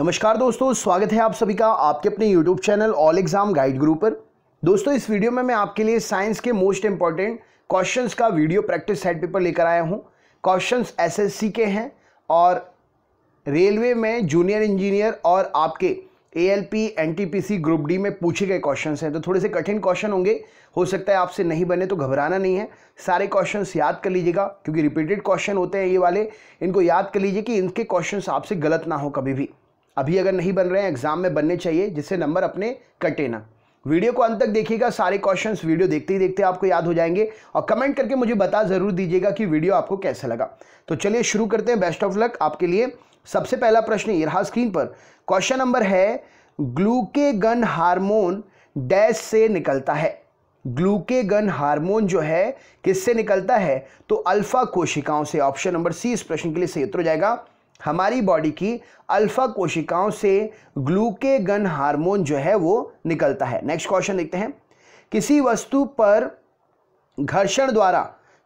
नमस्कार दोस्तों स्वागत है आप सभी का आपके अपने YouTube channel all exam guide group पर दोस्तों इस वीडियो में मैं आपके लिए साइंस के मोस्ट इंपॉर्टेंट क्वेश्चंस का वीडियो प्रैक्टिस सेट पेपर लेकर आया हूं क्वेश्चंस एसएससी के हैं और रेलवे में जूनियर इंजीनियर और आपके A L P N T P C group D में पूछे गए क्वेश्चंस हैं तो थोड़े से कठिन क्वेश्चन होंगे हो सकता है आपसे नहीं बने तो घबराना नहीं है सारे क्वेश्चंस याद कर लीजिएगा क्योंकि रिपीटेड क्वेश्चन होते हैं ये वाले इनको याद कर लीजिए कि इनके क्वेश्चंस आपसे गलत ना हो कभी भी अभी अगर नहीं बन रहे हैं एग्ज़ाम में बनने चाहिए जिससे नंबर अपने कटे ना वीडियो को अंत तक देखिएगा सारे क्वेश्चंस वीडियो देखते ही देखते आपको याद हो जाएंगे और कमेंट करके मुझे बता ज़रूर दीजिएगा कि वीडियो आपको कैसा लगा तो चलिए शुरू करते हैं बेस्ट ऑफ लक आपके लिए सबसे पहला प्रश्न ये रहा स्क्रीन पर क्वेश्चन नंबर है ग्लूकेगन हार्मोन डैश से निकलता है ग्लूकेगन हार्मोन जो है किससे निकलता है तो अल्फा कोशिकाओं से ऑप्शन नंबर सी इस प्रश्न के लिए सही उत्तर हो जाएगा हमारी बॉडी की अल्फा कोशिकाओं से ग्लूकेगन हार्मोन जो है वो निकलता है नेक्स्ट क्वेश्चन देखते हैं किसी वस्तु पर घर्षण द्वारा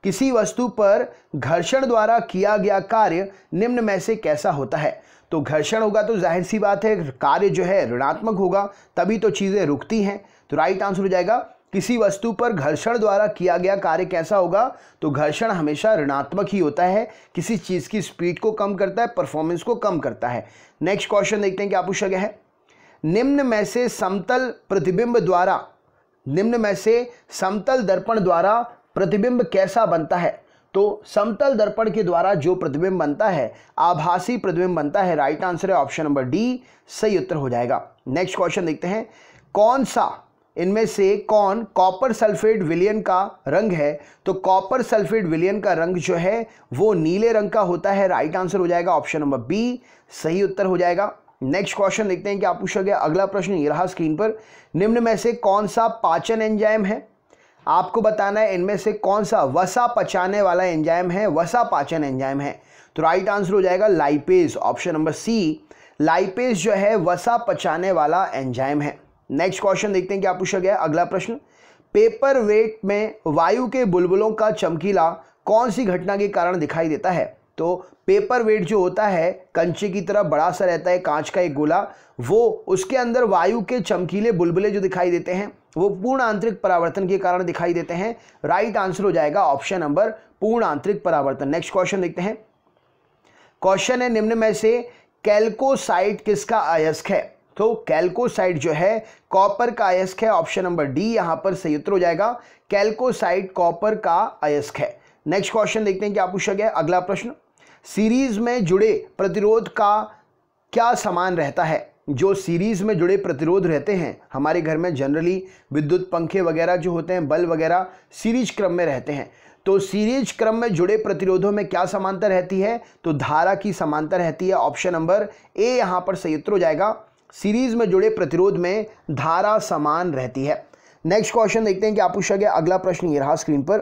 किसी वस्तु पर घर्षण द्वारा किया गया कार्य निम्न में से कैसा होता है तो घर्षण होगा तो जाहिर सी बात है कार्य जो है ऋणात्मक होगा तभी तो चीज़ें रुकती हैं तो राइट आंसर हो जाएगा किसी वस्तु पर घर्षण द्वारा किया गया कार्य कैसा होगा तो घर्षण हमेशा ऋणात्मक ही होता है किसी चीज़ की स्पीड को कम करता है परफॉर्मेंस को कम करता है नेक्स्ट क्वेश्चन देखते हैं क्या पूछा गया है निम्न में से समतल प्रतिबिंब द्वारा निम्न में से समतल दर्पण द्वारा प्रतिबिंब कैसा बनता है तो समतल दर्पण के द्वारा जो प्रतिबिंब बनता है आभासी प्रतिबिंब बनता है राइट आंसर है ऑप्शन नंबर डी सही उत्तर हो जाएगा नेक्स्ट क्वेश्चन देखते हैं कौन सा इनमें से कौन कॉपर सल्फेट विलियन का रंग है तो कॉपर सल्फेट विलियन का रंग जो है वो नीले रंग का होता है राइट आंसर हो जाएगा ऑप्शन नंबर बी सही उत्तर हो जाएगा नेक्स्ट क्वेश्चन देखते हैं कि आप पूछा गया अगला प्रश्न ये रहा स्क्रीन पर निम्न में से कौन सा पाचन एंजाइम है आपको बताना है इनमें से कौन सा वसा पचाने वाला एंजाइम है वसा पाचन एंजाइम है तो राइट आंसर हो जाएगा lipase option number C lipase जो है वसा पचाने वाला एंजाइम है नेक्स्ट क्वेश्चन देखते हैं क्या पूछा गया अगला प्रश्न पेपर वेट में वायु के बुलबुलों का चमकीला कौन सी घटना के कारण दिखाई देता है तो पेपर वेट जो होता है कंचे की तरह बड़ा सा रहता है कांच का एक गोला वो उसके अंदर वायु के चमकीले बुलबुले जो दिखाई देते हैं वो पूर्ण आंतरिक परावर्तन के कारण दिखाई देते हैं राइट आंसर हो जाएगा ऑप्शन नंबर पूर्ण आंतरिक परावर्तन नेक्स्ट क्वेश्चन देखते हैं क्वेश्चन है निम्न में से कैल्कोसाइट किसका अयस्क है तो कैल्कोसाइट जो है कॉपर का अयस्क है ऑप्शन नंबर डी यहां पर सही उत्तर हो जाएगा कैल्कोसाइट कॉपर का अयस्क है नेक्स्ट क्वेश्चन देखते हैं क्या पूछा गया अगला प्रश्न सीरीज में जुड़े प्रतिरोध का क्या समान रहता है जो सीरीज में जुड़े प्रतिरोध रहते हैं हमारे घर में जनरली विद्युत पंखे वगैरह जो होते हैं बल वगैरह सीरीज क्रम में रहते हैं तो सीरीज क्रम में जुड़े प्रतिरोधों में क्या समानता रहती है तो धारा की समानता रहती है ऑप्शन नंबर ए यहाँ पर सही उत्तर हो जाएगा सीरीज में जुड़े प्रतिरोध में धारा समान रहती है नेक्स्ट क्वेश्चन देखते हैं आप पूछा गया अगला प्रश्न ये रहा स्क्रीन पर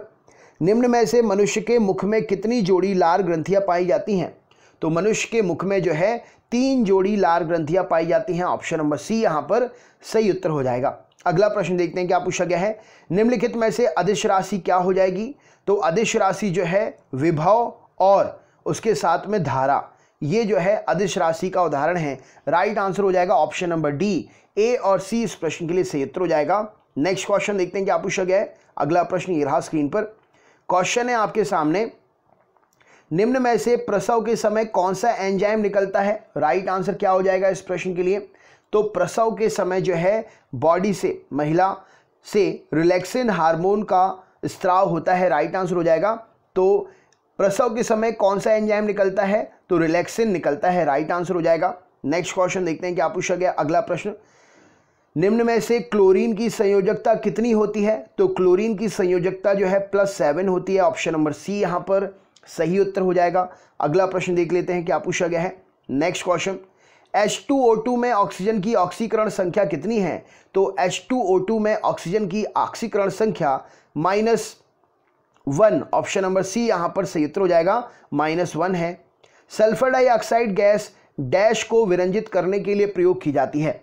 निम्न में से मनुष्य के मुख में कितनी जोड़ी लार ग्रंथियां पाई जाती हैं तो मनुष्य के मुख में जो है तीन जोड़ी लार ग्रंथियां पाई जाती हैं ऑप्शन नंबर सी यहां पर सही उत्तर हो जाएगा अगला प्रश्न देखते हैं क्या पूछा गया है निम्नलिखित में से अधिश राशि क्या हो जाएगी तो अधिश राशि जो है विभव और उसके साथ में धारा ये जो है अदिश राशि का उदाहरण है राइट आंसर हो जाएगा ऑप्शन नंबर डी ए और सी इस प्रश्न के लिए संयत्र हो जाएगा नेक्स्ट क्वेश्चन देखते हैं क्या पूछा गया है अगला प्रश्न ये रहा स्क्रीन पर क्वेश्चन है आपके सामने निम्न में से प्रसव के समय कौन सा एंजाइम निकलता है राइट right आंसर क्या हो जाएगा इस प्रश्न के लिए तो प्रसव के समय जो है बॉडी से महिला से रिलैक्सिन हार्मोन का स्त्राव होता है राइट right आंसर हो जाएगा तो प्रसव के समय कौन सा एंजाइम निकलता है तो रिलैक्सिन निकलता है राइट आंसर हो जाएगा नेक्स्ट क्वेश्चन देखते हैं क्या पूछा गया अगला प्रश्न निम्न में से क्लोरीन की संयोजकता कितनी होती है तो क्लोरीन की संयोजकता जो है प्लस सेवन होती है ऑप्शन नंबर सी यहाँ पर सही उत्तर हो जाएगा अगला प्रश्न देख लेते हैं क्या पूछा गया है next question H two O two में ऑक्सीजन की ऑक्सीकरण संख्या कितनी है तो एच टू ओ टू में ऑक्सीजन की ऑक्सीकरण संख्या minus one option number C यहाँ पर सही उत्तर हो जाएगा माइनस वन है सल्फर डाइऑक्साइड गैस डैश को विरंजित करने के लिए प्रयोग की जाती है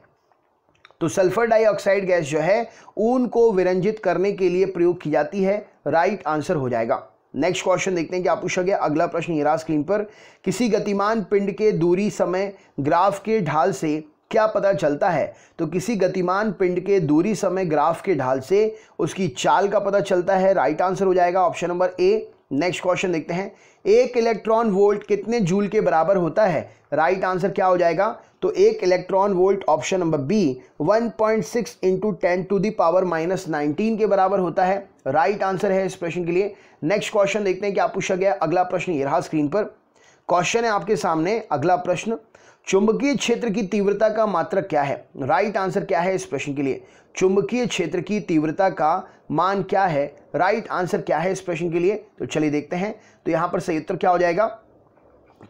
तो सल्फर डाइऑक्साइड गैस जो है ऊन को विरंजित करने के लिए प्रयोग की जाती है राइट आंसर हो जाएगा नेक्स्ट क्वेश्चन देखते हैं क्या पूछा गया अगला प्रश्न ये स्क्रीन पर किसी गतिमान पिंड के दूरी समय ग्राफ के ढाल से क्या पता चलता है तो किसी गतिमान पिंड के दूरी समय ग्राफ के ढाल से उसकी चाल का पता चलता है राइट आंसर हो जाएगा option number A next question देखते हैं एक इलेक्ट्रॉन वोल्ट कितने जूल के बराबर होता है राइट right आंसर क्या हो जाएगा तो एक electron volt option number B 1.6 point six into ten to the power minus nineteen के बराबर होता है राइट right आंसर है इस प्रश्न के लिए नेक्स्ट क्वेश्चन देखते हैं क्या पूछा गया अगला प्रश्न ये रहा स्क्रीन पर क्वेश्चन है आपके सामने अगला प्रश्न चुंबकीय क्षेत्र की तीव्रता का मात्रक क्या है राइट right आंसर क्या है इस प्रश्न के लिए चुंबकीय क्षेत्र की तीव्रता का मान क्या है राइट आंसर क्या है इस प्रश्न के लिए तो चलिए देखते हैं तो यहां पर सही उत्तर क्या हो जाएगा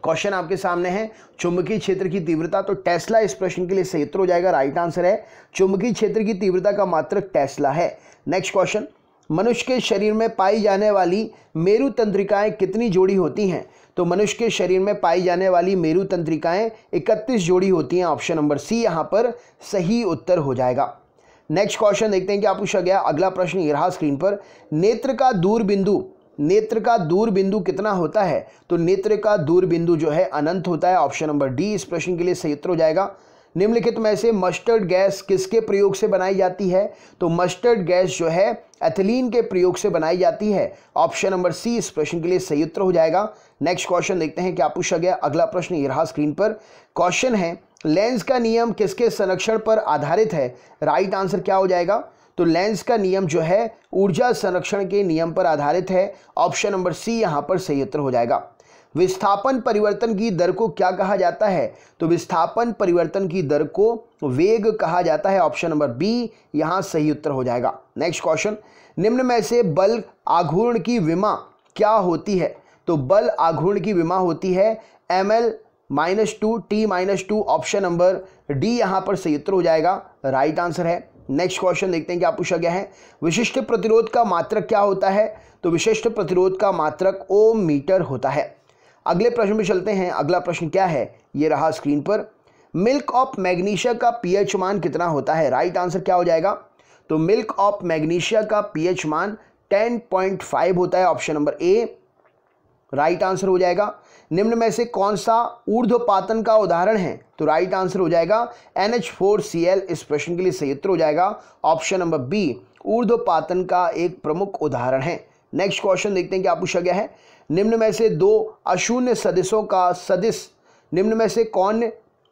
क्वेश्चन आपके सामने है चुंबकीय क्षेत्र की तीव्रता तो टेस्ला इस प्रश्न के लिए सही उत्तर हो जाएगा राइट आंसर है चुंबकीय क्षेत्र की तीव्रता का मात्र टेस्ला है नेक्स्ट क्वेश्चन मनुष्य के शरीर में पाई जाने वाली मेरु तंत्रिकाएं कितनी जोड़ी होती हैं तो मनुष्य के शरीर में पाई जाने वाली मेरु तंत्रिकाएं 31 जोड़ी होती हैं ऑप्शन नंबर सी यहां पर सही उत्तर हो जाएगा नेक्स्ट क्वेश्चन देखते हैं क्या पूछा गया अगला प्रश्न ये रहा स्क्रीन पर नेत्र का दूर बिंदु नेत्र का दूर बिंदु कितना होता है तो नेत्र का दूर बिंदु जो है अनंत होता है ऑप्शन नंबर डी इस प्रश्न के लिए सही उत्तर हो जाएगा निम्नलिखित में से मस्टर्ड गैस किसके प्रयोग से बनाई जाती है तो मस्टर्ड गैस जो है एथिलीन के प्रयोग से बनाई जाती है ऑप्शन नंबर सी इस प्रश्न के लिए सही उत्तर हो जाएगा नेक्स्ट क्वेश्चन देखते हैं क्या पूछा गया अगला प्रश्न ये रहा स्क्रीन पर क्वेश्चन है लेंस का नियम किसके संरक्षण पर आधारित है राइट आंसर क्या हो जाएगा तो लेंस का नियम जो है ऊर्जा संरक्षण के नियम पर आधारित है ऑप्शन नंबर सी यहां पर सही उत्तर हो जाएगा विस्थापन परिवर्तन की दर को क्या कहा जाता है तो विस्थापन परिवर्तन की दर को वेग कहा जाता है ऑप्शन नंबर बी यहां सही उत्तर हो जाएगा नेक्स्ट क्वेश्चन निम्न में से बल आघूर्ण की विमा क्या होती है तो बल आघूर्ण की विमा होती है M L minus two T minus two option number D यहां पर सही उत्तर हो जाएगा राइट आंसर है नेक्स्ट क्वेश्चन देखते हैं क्या पूछा गया है विशिष्ट प्रतिरोध का मात्रक क्या होता है तो विशिष्ट प्रतिरोध का मात्रक ओम मीटर होता है अगले प्रश्न में चलते हैं अगला प्रश्न क्या है ये रहा स्क्रीन पर मिल्क ऑफ मैग्नीशिया का पीएच मान कितना होता है राइट आंसर क्या हो जाएगा तो मिल्क ऑफ मैग्नीशिया का पीएच मान 10.5 होता है option number A right answer हो जाएगा निम्न में से कौन सा ऊर्ध्वपातन का उदाहरण है तो राइट आंसर हो जाएगा N H four C L इस प्रश्न के लिए सही उत्तर हो जाएगा ऑप्शन नंबर बी पातन का एक प्रमुख उदाहरण है नेक्स्ट क्वेश्चन देखते हैं क्या पूछा गया है निम्न में से दो अशून्य सदस्यों का सदिश निम्न में से कौन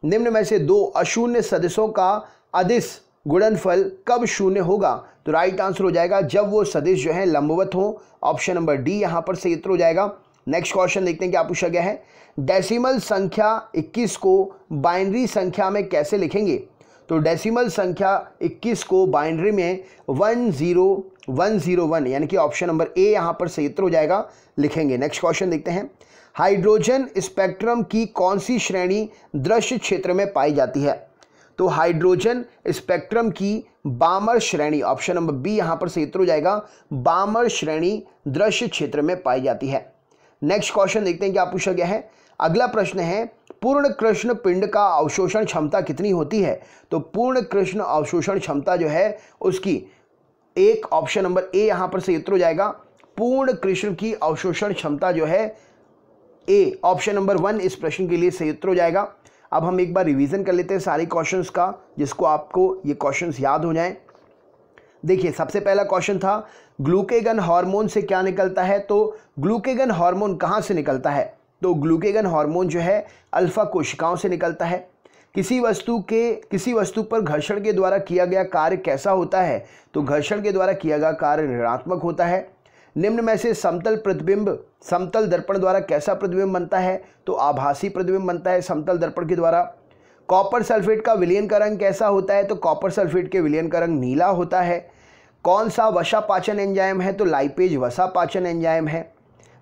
निम्न में से दो अशून्य सदस्यों का अदिश गुणनफल कब शून्य होगा तो राइट आंसर हो जाएगा जब वो सदिश जो है लंबवत हो ऑप्शन नंबर डी यहाँ पर सही उत्तर हो जाएगा नेक्स्ट क्वेश्चन देखते हैं क्या पूछा गया है डेसिमल संख्या 21 को बाइनरी संख्या में कैसे लिखेंगे तो डेसिमल संख्या 21 को बाइनरी में one zero one zero one यानी कि ऑप्शन नंबर ए यहाँ पर सही उत्तर हो जाएगा लिखेंगे नेक्स्ट क्वेश्चन देखते हैं हाइड्रोजन स्पेक्ट्रम की कौन सी श्रेणी दृश्य क्षेत्र में पाई जाती है तो हाइड्रोजन स्पेक्ट्रम की बामर श्रेणी ऑप्शन नंबर बी यहाँ पर सही उत्तर हो जाएगा बामर श्रेणी दृश्य क्षेत्र में पाई जाती है नेक्स्ट क्वेश्चन देखते हैं क्या पूछा गया है अगला प्रश्न है पूर्ण कृष्ण पिंड का अवशोषण क्षमता कितनी होती है तो पूर्ण कृष्ण अवशोषण क्षमता जो है उसकी एक ऑप्शन नंबर ए यहां पर से उत्तर हो जाएगा पूर्ण कृष्ण की अवशोषण क्षमता जो है ए ऑप्शन नंबर वन इस प्रश्न के लिए सही उत्तर हो जाएगा अब हम एक बार रिवीजन कर लेते हैं सारे क्वेश्चंस का जिसको आपको ये क्वेश्चंस याद हो जाएं देखिए सबसे पहला क्वेश्चन था ग्लूकेगन हार्मोन से क्या निकलता है तो ग्लूकेगन हार्मोन कहाँ से निकलता है तो ग्लूकेगन हार्मोन जो है अल्फा कोशिकाओं से निकलता है किसी वस्तु के किसी वस्तु पर घर्षण के द्वारा किया गया कार्य कैसा होता है तो घर्षण के द्वारा किया गया कार्य ऋणात्मक होता है निम्न में से समतल प्रतिबिंब समतल दर्पण द्वारा कैसा प्रतिबिंब बनता है तो आभासी प्रतिबिंब बनता है समतल दर्पण के द्वारा कॉपर सल्फेट का विलयन का रंग कैसा होता है तो कॉपर सल्फेट के विलयन का रंग नीला होता है कौन सा वसा पाचन एंजाइम है तो लाइपेज वसा पाचन एंजाइम है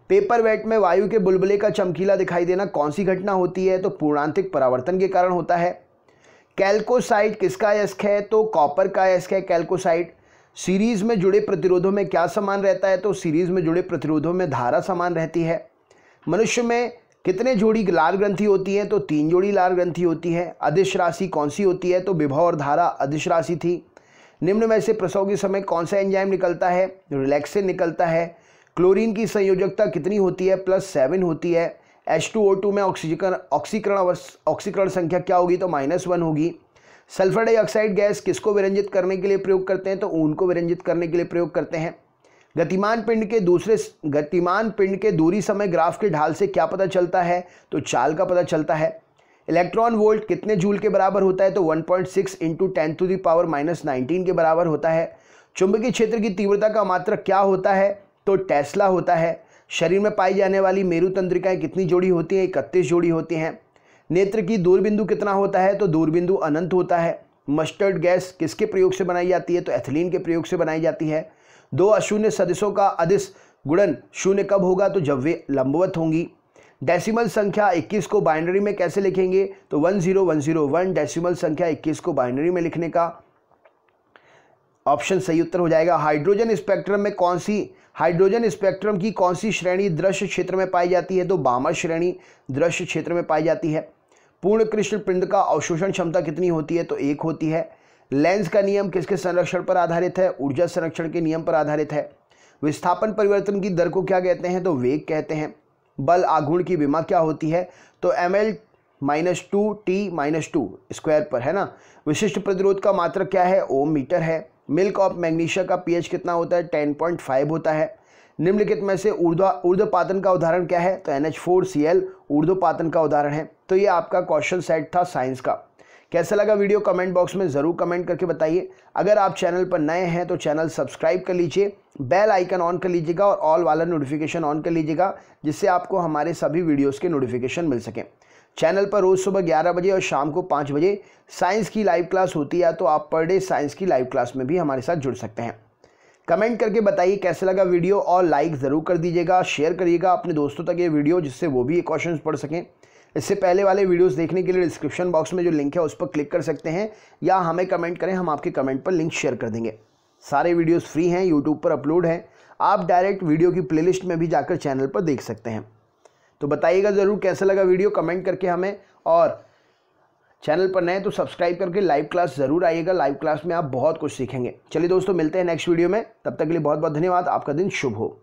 पेपर वेट में वायु के बुलबुले का चमकीला दिखाई देना कौन सी घटना होती है तो पूर्णांतिक परावर्तन के कारण होता है कैल्कोसाइट किसका यस्क है तो कॉपर का यस्क है कैल्कोसाइट सीरीज में जुड़े प्रतिरोधों में क्या समान रहता है तो सीरीज में जुड़े प्रतिरोधों में धारा समान रहती है मनुष्य में कितने जोड़ी लाल तो ग्रंथि होती है तो तीन जोड़ी लाल ग्रंथि होती है अधिश राशि कौन सी होती है तो विभव और धारा अधिश राशि थी निम्न में से के समय कौन सा एंजाइम निकलता है रिलैक्सिन निकलता है क्लोरीन की संयोजकता कितनी होती है प्लस सेवन होती है H2O2 में ऑक्सीजन ऑक्सीकरण ऑक्सीकरण संख्या क्या होगी तो माइनस वन होगी सल्फर डाइऑक्साइड गैस किसको विरंजित करने के लिए प्रयोग करते हैं तो ऊन को विरंजित करने के लिए प्रयोग करते हैं गतिमान पिंड के दूसरे गतिमान पिंड के दूरी समय ग्राफ के ढाल से क्या पता चलता है तो चाल का पता चलता है इलेक्ट्रॉन वोल्ट कितने जूल के बराबर होता है तो 1.6 point six into ten to the power minus nineteen के बराबर होता है चुंबकीय क्षेत्र की तीव्रता का मात्र क्या होता है तो टेस्ला होता है शरीर में पाई जाने वाली मेरु तंत्रिकाएं कितनी जोड़ी होती हैं इकतीस जोड़ी होती हैं नेत्र की दूरबिंदु कितना होता है तो दूरबिंदु अनंत होता है मस्टर्ड गैस किसके प्रयोग से बनाई जाती है तो एथिलीन के प्रयोग से बनाई जाती है दो अशून्य सदस्यों का अधिस गुणन शून्य कब होगा तो जब वे लंबवत होंगी डेसिमल संख्या 21 को बाइनरी में कैसे लिखेंगे तो 10101 डेसिमल संख्या 21 को बाइनरी में लिखने का ऑप्शन सही उत्तर हो जाएगा हाइड्रोजन स्पेक्ट्रम में कौन सी हाइड्रोजन स्पेक्ट्रम की कौन सी श्रेणी दृश्य क्षेत्र में पाई जाती है तो बामर श्रेणी दृश्य क्षेत्र में पाई जाती है पूर्ण कृष्ण पिंड का अवशोषण क्षमता कितनी होती है तो एक होती है लेंस का नियम किसके संरक्षण पर आधारित है ऊर्जा संरक्षण के नियम पर आधारित है विस्थापन परिवर्तन की दर को क्या कहते हैं तो वेग कहते हैं बल आघूर्ण की विमा क्या होती है तो M L minus two T minus two square पर है ना विशिष्ट प्रतिरोध का मात्रक क्या है ओम मीटर है मिल्क ऑफ मैग्नीशिया का पीएच कितना होता है टेन पॉइंट फाइव होता है निम्नलिखित में से ऊर्ध्वा ऊर्ध्वपातन का उदाहरण क्या है तो N H four C L पातन का उदाहरण है तो ये आपका क्वेश्चन सेट था साइंस का कैसा लगा वीडियो कमेंट बॉक्स में ज़रूर कमेंट करके बताइए अगर आप चैनल पर नए हैं तो चैनल सब्सक्राइब कर लीजिए बेल आइकन ऑन कर लीजिएगा और ऑल वाला नोटिफिकेशन ऑन कर लीजिएगा जिससे आपको हमारे सभी वीडियोज़ के नोटिफिकेशन मिल सकें चैनल पर रोज़ सुबह ग्यारह बजे और शाम को पाँच बजे साइंस की लाइव क्लास होती है तो आप पर डे साइंस की लाइव क्लास में भी हमारे साथ जुड़ सकते हैं कमेंट करके बताइए कैसे लगा वीडियो और लाइक ज़रूर कर दीजिएगा शेयर करिएगा अपने दोस्तों तक ये वीडियो जिससे वो भी ये क्वेश्चन पढ़ सकें इससे पहले वाले वीडियोस देखने के लिए डिस्क्रिप्शन बॉक्स में जो लिंक है उस पर क्लिक कर सकते हैं या हमें कमेंट करें हम आपके कमेंट पर लिंक शेयर कर देंगे सारे वीडियोस फ्री हैं यूट्यूब पर अपलोड हैं आप डायरेक्ट वीडियो की प्लेलिस्ट में भी जाकर चैनल पर देख सकते हैं तो बताइएगा ज़रूर कैसा लगा वीडियो कमेंट करके हमें और चैनल पर नए तो सब्सक्राइब करके लाइव क्लास ज़रूर आइएगा लाइव क्लास में आप बहुत कुछ सीखेंगे चलिए दोस्तों मिलते हैं नेक्स्ट वीडियो में तब तक के लिए बहुत बहुत धन्यवाद आपका दिन शुभ हो